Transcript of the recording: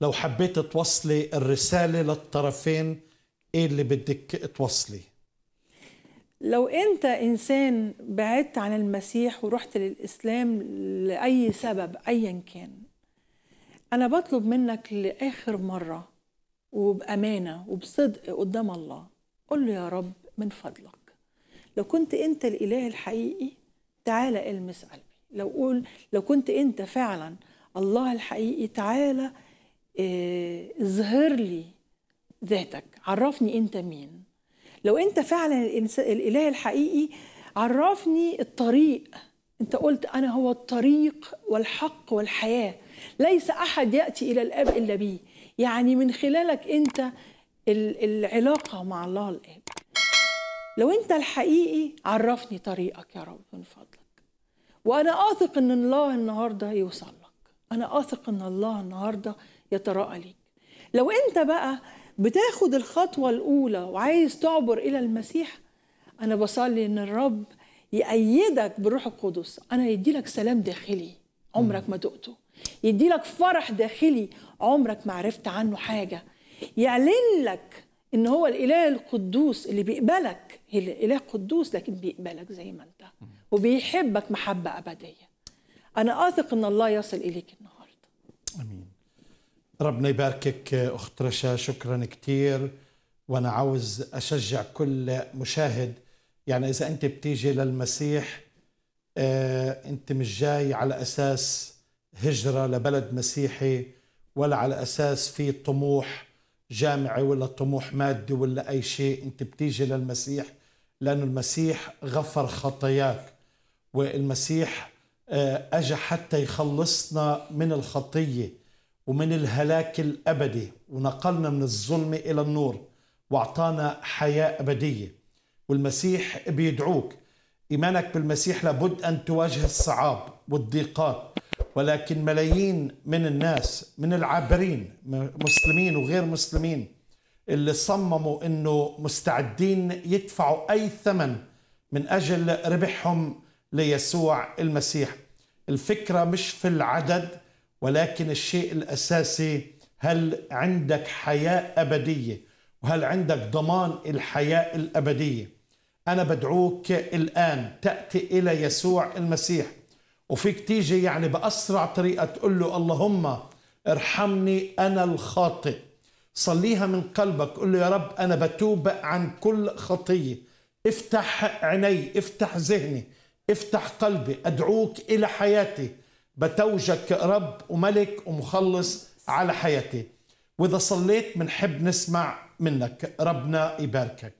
لو حبيت توصلي الرسالة للطرفين إيه اللي بدك توصلي لو أنت إنسان بعدت عن المسيح ورحت للإسلام لأي سبب أيا كان أنا بطلب منك لآخر مرة وبأمانة وبصدق قدام الله قل له يا رب من فضلك لو كنت أنت الإله الحقيقي تعالى المس قلبي لو قول لو كنت أنت فعلا الله الحقيقي تعالى آه، اظهر لي ذاتك عرفني انت مين لو انت فعلا الاله الحقيقي عرفني الطريق انت قلت انا هو الطريق والحق والحياه ليس احد ياتي الى الاب الا بيه يعني من خلالك انت العلاقه مع الله الاب لو انت الحقيقي عرفني طريقك يا رب من فضلك وانا اثق ان الله النهارده يوصل لك انا اثق ان الله النهارده يتراءى ليك لو انت بقى بتاخد الخطوة الأولى وعايز تعبر إلى المسيح أنا بصلي إن الرب يأيدك بالروح القدس أنا يديلك سلام داخلي عمرك ما دقته يديلك فرح داخلي عمرك ما عرفت عنه حاجة يعلن لك إن هو الإله القدوس اللي بيقبلك الإله قدوس لكن بيقبلك زي ما أنت وبيحبك محبة أبدية أنا آثق إن الله يصل إليك النهاردة آمين ربنا يباركك أخت رشا شكرا كثير وأنا عاوز أشجع كل مشاهد يعني إذا أنت بتيجي للمسيح آه، أنت مش جاي على أساس هجرة لبلد مسيحي ولا على أساس في طموح جامعي ولا طموح مادي ولا أي شيء أنت بتيجي للمسيح لأن المسيح غفر خطاياك والمسيح آه، أجا حتى يخلصنا من الخطية ومن الهلاك الابدي ونقلنا من الظلمه الى النور واعطانا حياه ابديه والمسيح بيدعوك ايمانك بالمسيح لابد ان تواجه الصعاب والضيقات ولكن ملايين من الناس من العابرين مسلمين وغير مسلمين اللي صمموا انه مستعدين يدفعوا اي ثمن من اجل ربحهم ليسوع المسيح الفكره مش في العدد ولكن الشيء الاساسي هل عندك حياه ابديه وهل عندك ضمان الحياه الابديه انا بدعوك الان تاتي الى يسوع المسيح وفيك تيجي يعني باسرع طريقه تقول له اللهم ارحمني انا الخاطئ صليها من قلبك قل له يا رب انا بتوب عن كل خطيه افتح عيني افتح ذهني افتح قلبي ادعوك الى حياتي بتوجك كرب وملك ومخلص على حياتي واذا صليت بنحب نسمع منك ربنا يباركك